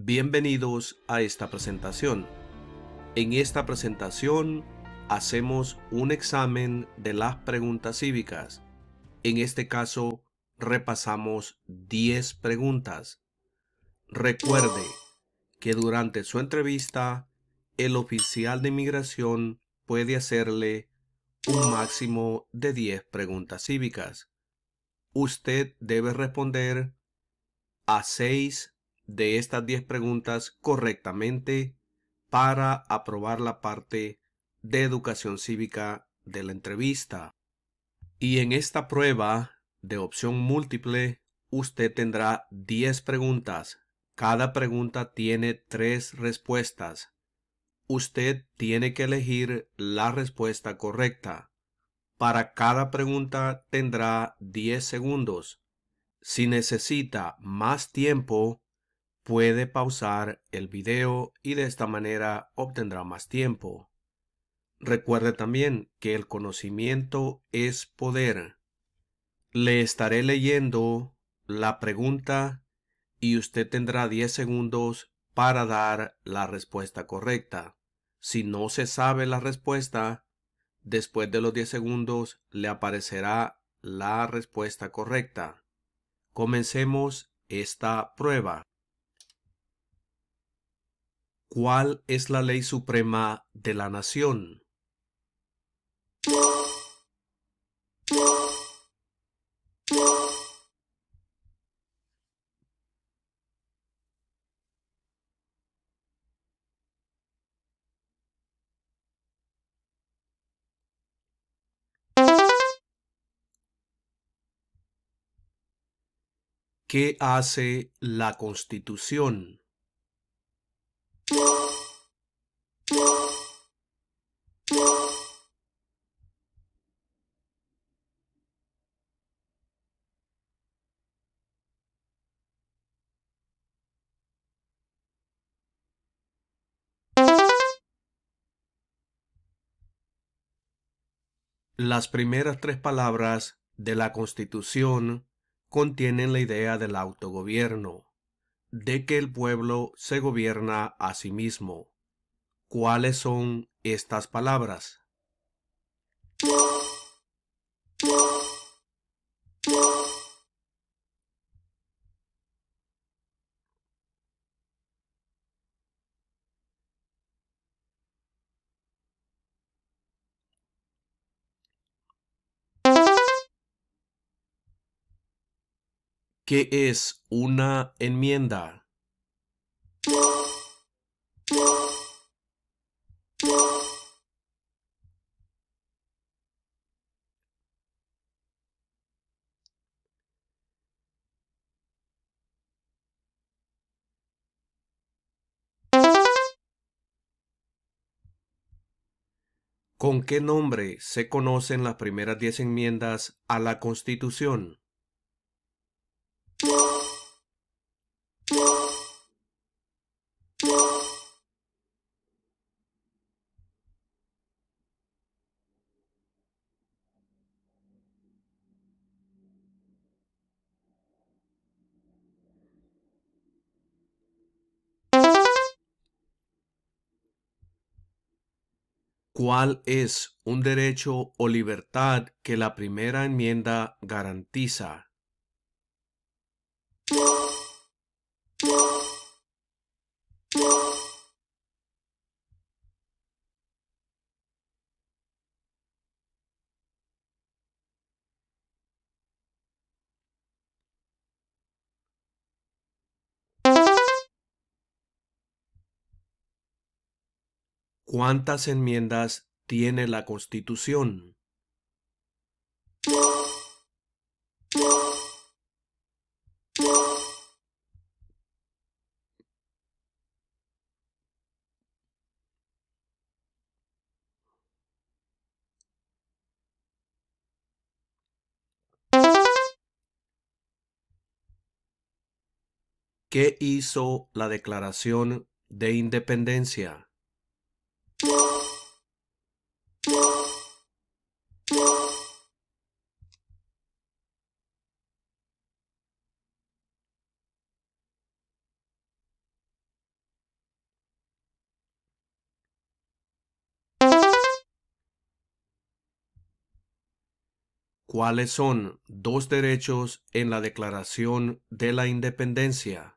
Bienvenidos a esta presentación. En esta presentación hacemos un examen de las preguntas cívicas. En este caso, repasamos 10 preguntas. Recuerde que durante su entrevista, el oficial de inmigración puede hacerle un máximo de 10 preguntas cívicas. Usted debe responder a 6 de estas 10 preguntas correctamente para aprobar la parte de educación cívica de la entrevista. Y en esta prueba de opción múltiple, usted tendrá 10 preguntas. Cada pregunta tiene 3 respuestas. Usted tiene que elegir la respuesta correcta. Para cada pregunta tendrá 10 segundos. Si necesita más tiempo, Puede pausar el video y de esta manera obtendrá más tiempo. Recuerde también que el conocimiento es poder. Le estaré leyendo la pregunta y usted tendrá 10 segundos para dar la respuesta correcta. Si no se sabe la respuesta, después de los 10 segundos le aparecerá la respuesta correcta. Comencemos esta prueba. ¿Cuál es la ley suprema de la nación? ¿Qué hace la Constitución? Las primeras tres palabras de la Constitución contienen la idea del autogobierno, de que el pueblo se gobierna a sí mismo. ¿Cuáles son estas palabras? ¿Qué es una enmienda? ¿Con qué nombre se conocen las primeras diez enmiendas a la Constitución? cuál es un derecho o libertad que la primera enmienda garantiza ¿Cuántas enmiendas tiene la Constitución? ¿Qué hizo la Declaración de Independencia? cuáles son dos derechos en la Declaración de la Independencia.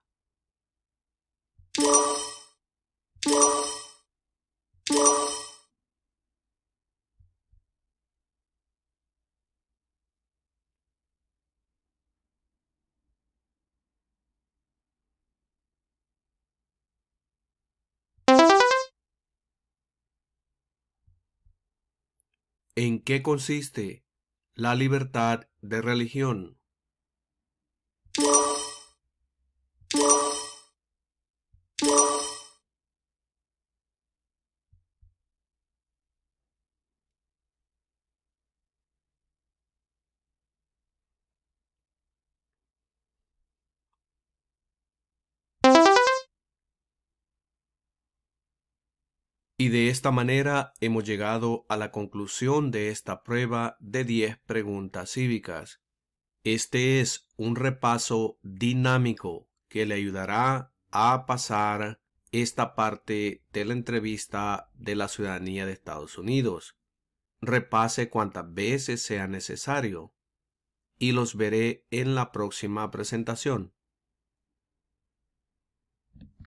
¿En qué consiste la libertad de religión. Y de esta manera hemos llegado a la conclusión de esta prueba de 10 preguntas cívicas. Este es un repaso dinámico que le ayudará a pasar esta parte de la entrevista de la ciudadanía de Estados Unidos. Repase cuantas veces sea necesario y los veré en la próxima presentación.